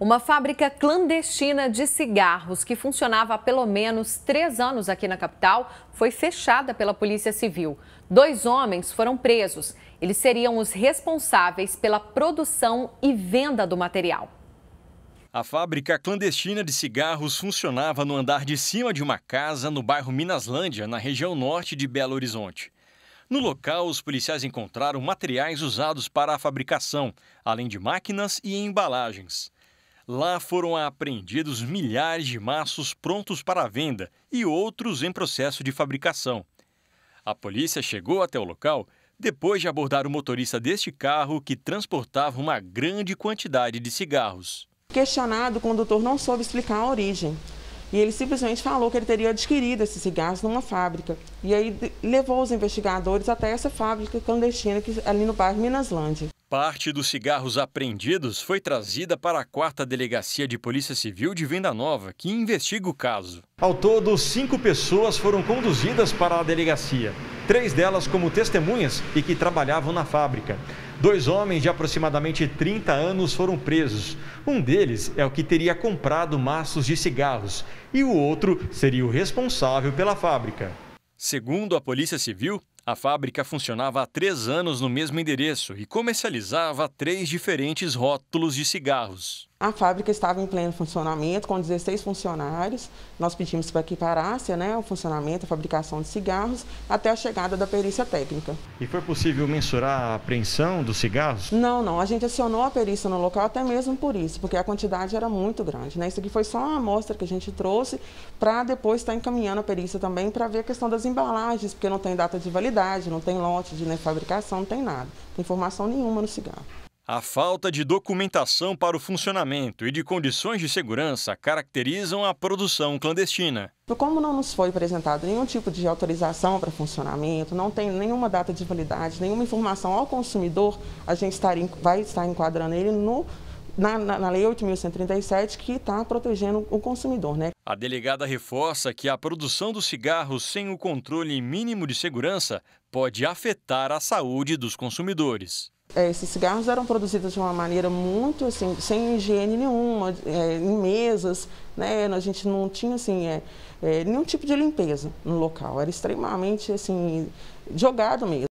Uma fábrica clandestina de cigarros que funcionava há pelo menos três anos aqui na capital foi fechada pela Polícia Civil. Dois homens foram presos. Eles seriam os responsáveis pela produção e venda do material. A fábrica clandestina de cigarros funcionava no andar de cima de uma casa no bairro Minaslândia, na região norte de Belo Horizonte. No local, os policiais encontraram materiais usados para a fabricação, além de máquinas e embalagens. Lá foram apreendidos milhares de maços prontos para venda e outros em processo de fabricação. A polícia chegou até o local depois de abordar o motorista deste carro que transportava uma grande quantidade de cigarros. Questionado, o condutor não soube explicar a origem. E ele simplesmente falou que ele teria adquirido esses cigarros numa fábrica. E aí levou os investigadores até essa fábrica clandestina que, é ali no bairro Minaslândia. Parte dos cigarros apreendidos foi trazida para a quarta delegacia de Polícia Civil de Venda Nova, que investiga o caso. Ao todo, cinco pessoas foram conduzidas para a delegacia, três delas como testemunhas e que trabalhavam na fábrica. Dois homens de aproximadamente 30 anos foram presos. Um deles é o que teria comprado maços de cigarros e o outro seria o responsável pela fábrica. Segundo a Polícia Civil, a fábrica funcionava há três anos no mesmo endereço e comercializava três diferentes rótulos de cigarros. A fábrica estava em pleno funcionamento, com 16 funcionários. Nós pedimos para que parasse né, o funcionamento, a fabricação de cigarros, até a chegada da perícia técnica. E foi possível mensurar a apreensão dos cigarros? Não, não. A gente acionou a perícia no local até mesmo por isso, porque a quantidade era muito grande. Né? Isso aqui foi só uma amostra que a gente trouxe para depois estar tá encaminhando a perícia também para ver a questão das embalagens, porque não tem data de validade não tem lote de nem né, fabricação, não tem nada. Não tem informação nenhuma no cigarro. A falta de documentação para o funcionamento e de condições de segurança caracterizam a produção clandestina. Como não nos foi apresentado nenhum tipo de autorização para funcionamento, não tem nenhuma data de validade, nenhuma informação ao consumidor, a gente vai estar enquadrando ele no na, na, na Lei 8.137 que está protegendo o consumidor. Né? A delegada reforça que a produção dos cigarros sem o controle mínimo de segurança pode afetar a saúde dos consumidores. É, esses cigarros eram produzidos de uma maneira muito assim, sem higiene nenhuma, é, em mesas, né? A gente não tinha assim é, é nenhum tipo de limpeza no local. Era extremamente assim jogado mesmo.